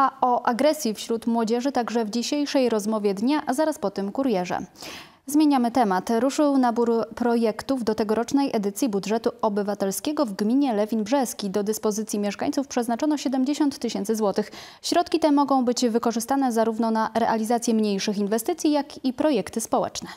A o agresji wśród młodzieży także w dzisiejszej rozmowie dnia, a zaraz po tym kurierze. Zmieniamy temat. Ruszył nabór projektów do tegorocznej edycji budżetu obywatelskiego w gminie Lewin Brzeski. Do dyspozycji mieszkańców przeznaczono 70 tysięcy złotych. Środki te mogą być wykorzystane zarówno na realizację mniejszych inwestycji, jak i projekty społeczne.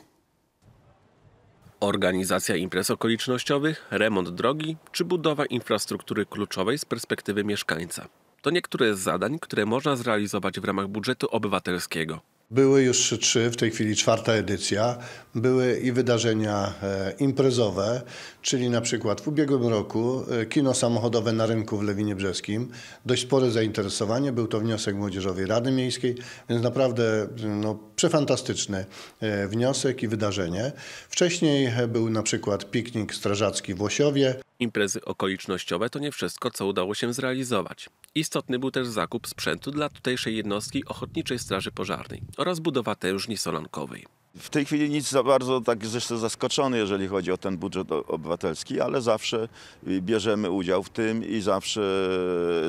Organizacja imprez okolicznościowych, remont drogi czy budowa infrastruktury kluczowej z perspektywy mieszkańca. To niektóre z zadań, które można zrealizować w ramach budżetu obywatelskiego. Były już trzy, w tej chwili czwarta edycja. Były i wydarzenia e, imprezowe, czyli na przykład w ubiegłym roku e, kino samochodowe na rynku w Lewinie Brzeskim. Dość spore zainteresowanie, był to wniosek Młodzieżowej Rady Miejskiej, więc naprawdę no, przefantastyczny e, wniosek i wydarzenie. Wcześniej był na przykład piknik strażacki w Łosiowie. Imprezy okolicznościowe to nie wszystko, co udało się zrealizować. Istotny był też zakup sprzętu dla tutejszej jednostki Ochotniczej Straży Pożarnej oraz budowa tężni solankowej. W tej chwili nic za bardzo tak jeszcze zaskoczony, jeżeli chodzi o ten budżet obywatelski, ale zawsze bierzemy udział w tym i zawsze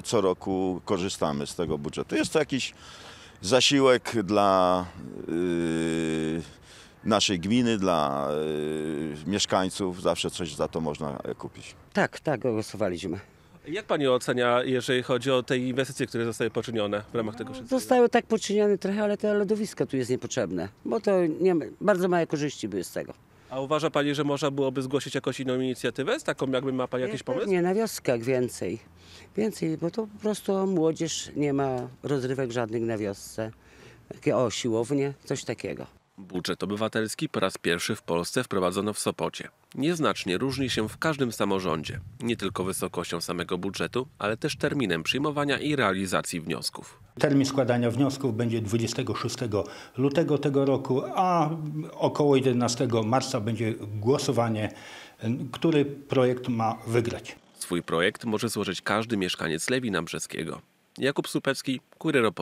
co roku korzystamy z tego budżetu. Jest to jakiś zasiłek dla yy, naszej gminy, dla yy, mieszkańców. Zawsze coś za to można kupić. Tak, tak, głosowaliśmy. Jak Pani ocenia, jeżeli chodzi o te inwestycje, które zostały poczynione w ramach tego wszystkiego? Zostały tak poczynione trochę, ale to lodowisko tu jest niepotrzebne, bo to nie, bardzo małe korzyści były z tego. A uważa Pani, że można byłoby zgłosić jakąś inną inicjatywę? Z taką jakby ma Pani jakiś pomysł? Nie, na wioskach więcej. Więcej, bo to po prostu młodzież nie ma rozrywek żadnych na wiosce. Takie o, siłownie, coś takiego. Budżet obywatelski po raz pierwszy w Polsce wprowadzono w Sopocie. Nieznacznie różni się w każdym samorządzie, nie tylko wysokością samego budżetu, ale też terminem przyjmowania i realizacji wniosków. Termin składania wniosków będzie 26 lutego tego roku, a około 11 marca będzie głosowanie, który projekt ma wygrać. Swój projekt może złożyć każdy mieszkaniec Lewina Brzeskiego. Jakub Supecki, Kurier